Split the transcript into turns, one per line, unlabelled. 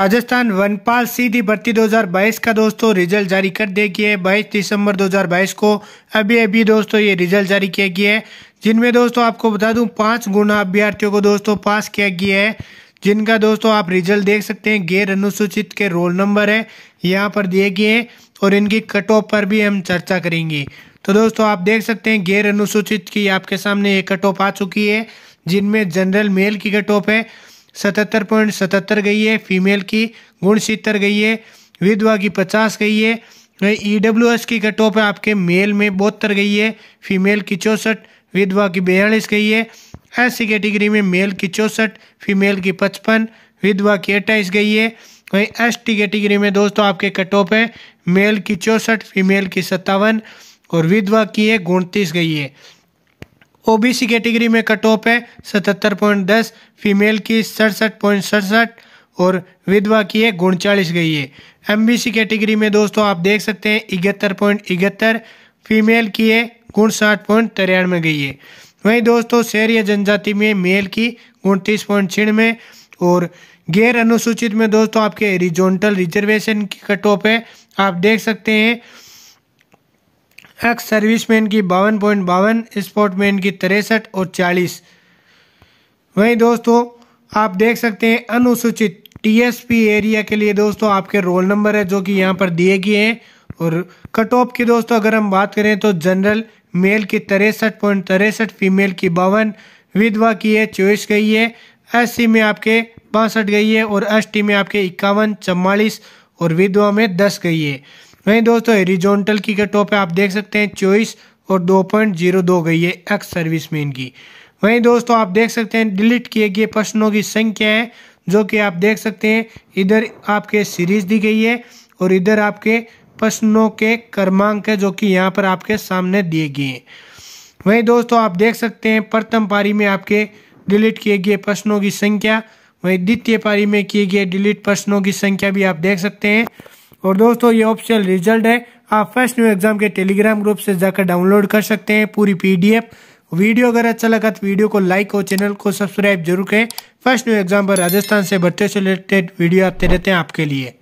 राजस्थान वनपाल सीधी भर्ती 2022 का दोस्तों रिजल्ट जारी कर दिया गया है बाईस दिसंबर 2022 को अभी अभी दोस्तों ये रिजल्ट जारी किया गया है जिनमें दोस्तों आपको बता दूं पांच गुना अभ्यर्थियों को दोस्तों पास किया गया है जिनका दोस्तों आप रिजल्ट देख सकते हैं गैर अनुसूचित के रोल नंबर है यहाँ पर दिए गए हैं और इनकी कट ऑफ पर भी हम चर्चा करेंगे तो दोस्तों आप देख सकते हैं गैर अनुसूचित की आपके सामने ये कट ऑफ आ चुकी है जिनमें जनरल मेल की कट ऑफ है सतहत्तर पॉइंट सतहत्तर गई है फीमेल की गुण सितर गई है विधवा की पचास गई है ई डब्ल्यू एस की कट ऑफ है आपके मेल में बहत्तर गई है फीमेल की चौंसठ विधवा की बयालीस गई है ऐसी कैटेगरी में मेल की चौंसठ फीमेल की पचपन विधवा की अट्ठाईस गई है वहीं एस टी कैटेगरी में दोस्तों आपके कट ऑफ है मेल की चौंसठ फीमेल की सत्तावन और विधवा की है उनतीस गई है ओबीसी कैटेगरी में कट ऑफ है सतहत्तर पॉइंट दस फीमेल की सड़सठ पॉइंट सड़सठ और विधवा की है उनचालीस गई है एमबीसी कैटेगरी में दोस्तों आप देख सकते हैं इकहत्तर पॉइंट इकहत्तर फीमेल की है उनसाठ पॉइंट तिरानवे गई है वहीं दोस्तों शहरीय जनजाति में मेल की उनतीस पॉइंट छियानवे और गैर अनुसूचित में दोस्तों आपके रिजोनटल रिजर्वेशन की कट ऑफ है आप देख सकते हैं एक्स सर्विसमैन की बावन पॉइंट बावन स्पोर्टमैन की तिरसठ और चालीस वहीं दोस्तों आप देख सकते हैं अनुसूचित टीएसपी एरिया के लिए दोस्तों आपके रोल नंबर है जो कि यहाँ पर दिए गए हैं और कट ऑफ की दोस्तों अगर हम बात करें तो जनरल मेल की तिरसठ पॉइंट तिरसठ फीमेल की बावन विधवा की है चौबीस गई है एस में आपके बासठ गई है और एस में आपके इक्यावन चवालीस और विधवा में दस गई है वहीं दोस्तों एरिजोनटल की कटो पर आप देख सकते हैं चौबीस और दो पॉइंट जीरो दो गई है एक्स सर्विस मैन की वहीं दोस्तों आप देख सकते हैं डिलीट किए गए प्रश्नों की संख्या है जो कि आप देख सकते हैं इधर आपके सीरीज दी गई है और इधर आपके प्रश्नों के क्रमांक है जो कि यहाँ पर आपके सामने दिए गए हैं वहीं दोस्तों आप देख सकते हैं प्रथम पारी में आपके डिलीट किए गए प्रश्नों की संख्या वहीं द्वितीय पारी में किए गए डिलीट प्रश्नों की संख्या भी आप देख सकते हैं और दोस्तों ये ऑप्शनल रिजल्ट है आप फर्स्ट न्यू एग्जाम के टेलीग्राम ग्रुप से जाकर डाउनलोड कर सकते हैं पूरी पीडीएफ वीडियो अगर अच्छा लगा तो वीडियो को लाइक और चैनल को सब्सक्राइब जरूर करें फर्स्ट न्यू एग्जाम पर राजस्थान से बच्चे से रिलेटेड वीडियो आते रहते हैं आपके लिए